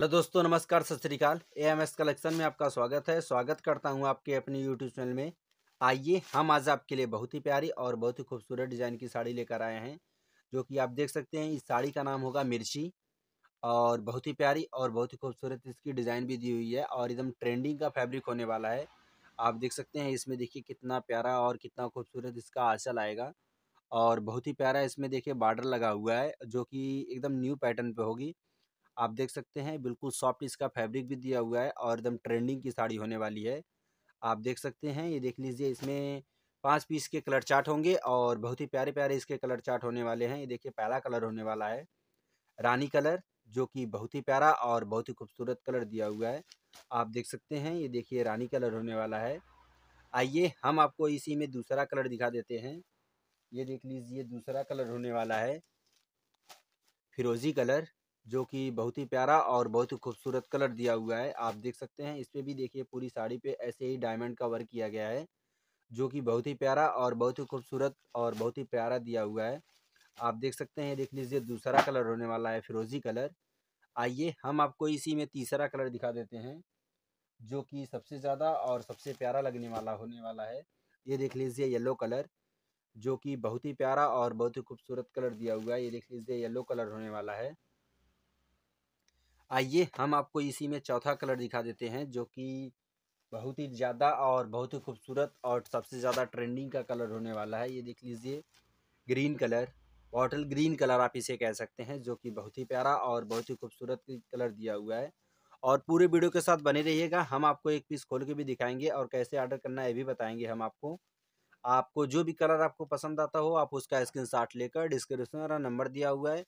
hello दोस्तों नमस्कार सत श्रीकाल ए एम एस कलेक्शन में आपका स्वागत है स्वागत करता हूं आपके अपने यूट्यूब चैनल में आइए हम आज आपके लिए बहुत ही प्यारी और बहुत ही खूबसूरत डिज़ाइन की साड़ी लेकर आए हैं जो कि आप देख सकते हैं इस साड़ी का नाम होगा मिर्ची और बहुत ही प्यारी और बहुत ही खूबसूरत इसकी डिज़ाइन भी दी हुई है और एकदम ट्रेंडिंग का फैब्रिक होने वाला है आप देख सकते हैं इसमें देखिए कितना प्यारा और कितना खूबसूरत इसका आंचल आएगा और बहुत ही प्यारा इसमें देखिए बॉर्डर लगा हुआ है जो कि एकदम न्यू पैटर्न पे होगी आप देख सकते हैं बिल्कुल सॉफ्ट इसका फैब्रिक भी दिया हुआ है और एकदम ट्रेंडिंग की साड़ी होने वाली है आप देख सकते हैं ये देख लीजिए इसमें पांच पीस के कलर चार्ट होंगे और बहुत ही प्यारे प्यारे इसके कलर चार्ट होने वाले हैं ये देखिए पहला कलर होने वाला है रानी कलर जो कि बहुत ही प्यारा और बहुत ही खूबसूरत कलर दिया हुआ है आप देख सकते हैं ये देखिए रानी कलर होने वाला है आइए हम आपको इसी में दूसरा कलर दिखा देते हैं ये देख लीजिए दूसरा कलर होने वाला है फिरोज़ी कलर जो कि बहुत ही प्यारा और बहुत ही खूबसूरत कलर दिया हुआ है आप देख सकते हैं इस पर भी देखिए पूरी साड़ी पे ऐसे ही डायमंड का वर्क किया गया है जो कि बहुत ही प्यारा और बहुत ही खूबसूरत और बहुत ही प्यारा दिया हुआ है आप देख सकते हैं देख लीजिए दूसरा कलर होने वाला है फिरोज़ी कलर आइए हम आपको इसी में तीसरा कलर दिखा देते हैं जो कि सबसे ज़्यादा और सबसे प्यारा लगने वाला होने वाला है ये देख लीजिए येलो कलर जो कि बहुत ही प्यारा और बहुत ही खूबसूरत कलर दिया हुआ है ये देख लीजिए येलो कलर होने वाला है आइए हम आपको इसी में चौथा कलर दिखा देते हैं जो कि बहुत ही ज़्यादा और बहुत ही खूबसूरत और सबसे ज़्यादा ट्रेंडिंग का कलर होने वाला है ये देख लीजिए green colour bottle green colour आप इसे कह सकते हैं जो कि बहुत ही प्यारा और बहुत ही खूबसूरत कलर दिया हुआ है और पूरे वीडियो के साथ बने रहिएगा हम आपको एक पीस खोल के भी दिखाएंगे और कैसे ऑर्डर करना है ये भी बताएंगे हम आपको आपको जो भी कलर आपको पसंद आता हो आप उसका स्क्रीन लेकर डिस्क्रिप्शन में नंबर दिया हुआ है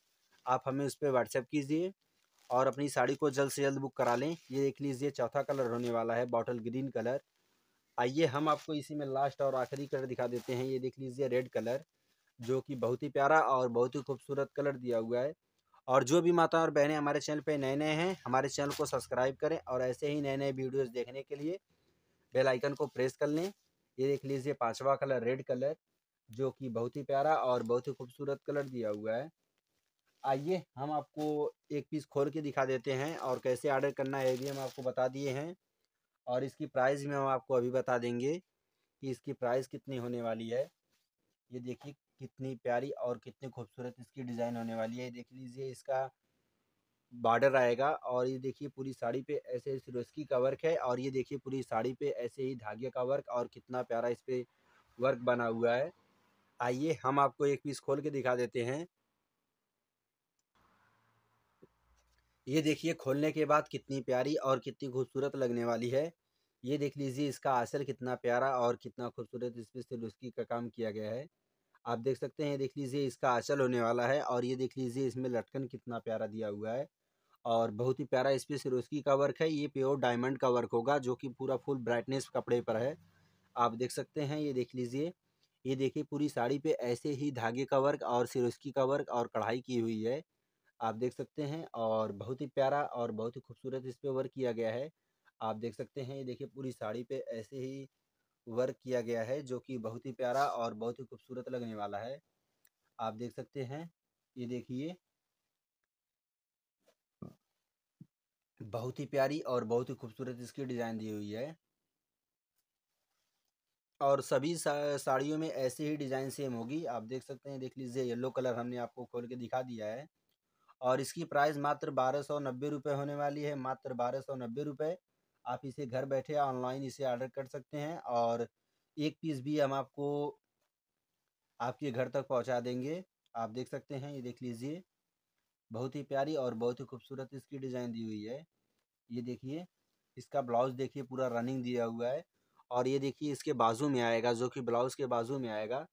आप हमें उस पर व्हाट्सएप कीजिए और अपनी साड़ी को जल्द से जल्द बुक करा लें ये देख लीजिए चौथा कलर होने वाला है बॉटल ग्रीन कलर आइए हम आपको इसी में लास्ट और आखिरी कलर दिखा देते हैं ये देख लीजिए रेड कलर जो कि बहुत ही प्यारा और बहुत ही खूबसूरत कलर दिया हुआ है और जो भी माता और बहनें हमारे चैनल पे नए नए हैं हमारे चैनल को सब्सक्राइब करें और ऐसे ही नए नए वीडियोज देखने के लिए बेल आइकन को प्रेस कर लें ये देख लीजिए पाँचवा कलर रेड कलर जो कि बहुत ही प्यारा और बहुत ही खूबसूरत कलर दिया हुआ है आइए हम आपको एक पीस खोल के दिखा देते हैं और कैसे आर्डर करना है ये भी हम आपको बता दिए हैं और इसकी प्राइस भी हम आपको अभी बता देंगे कि इसकी प्राइस कितनी होने वाली है ये देखिए कितनी प्यारी और कितनी खूबसूरत इसकी डिज़ाइन होने वाली है देख लीजिए इसका बॉर्डर आएगा और ये देखिए पूरी साड़ी पे ऐसे ही सिरोस्की का वर्क है और ये देखिए पूरी साड़ी पे ऐसे ही धागे का वर्क और कितना प्यारा इस पर वर्क बना हुआ है आइए हम आपको एक पीस खोल के दिखा देते हैं ये देखिए खोलने के बाद कितनी प्यारी और कितनी खूबसूरत लगने वाली है ये देख लीजिए इसका आसल कितना प्यारा और कितना खूबसूरत इसमें सिलुस्की का काम किया गया है आप देख सकते हैं देख लीजिए इसका आंचल होने वाला है और ये देख लीजिए इसमें लटकन कितना प्यारा दिया हुआ है और बहुत ही प्यारा इस पर सिरोस्की का वर्क है ये प्योर डायमंड का वर्क होगा जो कि पूरा फुल ब्राइटनेस कपड़े पर है आप देख सकते हैं ये देख लीजिए ये देखिए पूरी साड़ी पे ऐसे ही धागे का वर्क और सिरोस्की का वर्क और कढ़ाई की हुई है आप देख सकते हैं और बहुत ही प्यारा और बहुत ही खूबसूरत इस पर वर्क किया गया है आप देख सकते हैं ये देखिए पूरी साड़ी पे ऐसे ही वर्क किया गया है जो कि बहुत ही प्यारा और बहुत ही खूबसूरत लगने वाला है आप देख सकते हैं ये देखिए बहुत ही प्यारी और बहुत ही खूबसूरत इसकी डिज़ाइन दी हुई है और सभी साड़ियों में ऐसे ही डिज़ाइन सेम होगी आप देख सकते हैं देख लीजिए येलो कलर हमने आपको खोल के दिखा दिया है और इसकी प्राइस मात्र बारह सौ नब्बे रुपये होने वाली है मात्र बारह सौ नब्बे रुपये आप इसे घर बैठे ऑनलाइन इसे ऑर्डर कर सकते हैं और एक पीस भी हम आपको आपके घर तक पहुंचा देंगे आप देख सकते हैं ये देख लीजिए बहुत ही प्यारी और बहुत ही खूबसूरत इसकी डिज़ाइन दी हुई है ये देखिए इसका ब्लाउज देखिए पूरा रनिंग दिया हुआ है और ये देखिए इसके बाजू में आएगा जो कि ब्लाउज के बाजू में आएगा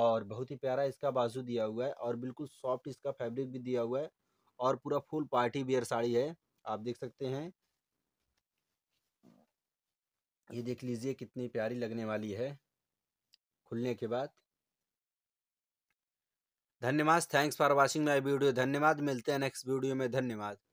और बहुत ही प्यारा इसका बाजू दिया हुआ है और बिल्कुल सॉफ्ट इसका फैब्रिक भी दिया हुआ है और पूरा फुल पार्टी बियर साड़ी है आप देख सकते हैं ये देख लीजिए कितनी प्यारी लगने वाली है खुलने के बाद धन्यवाद thanks for watching my video धन्यवाद मिलते हैं नेक्स्ट वीडियो में धन्यवाद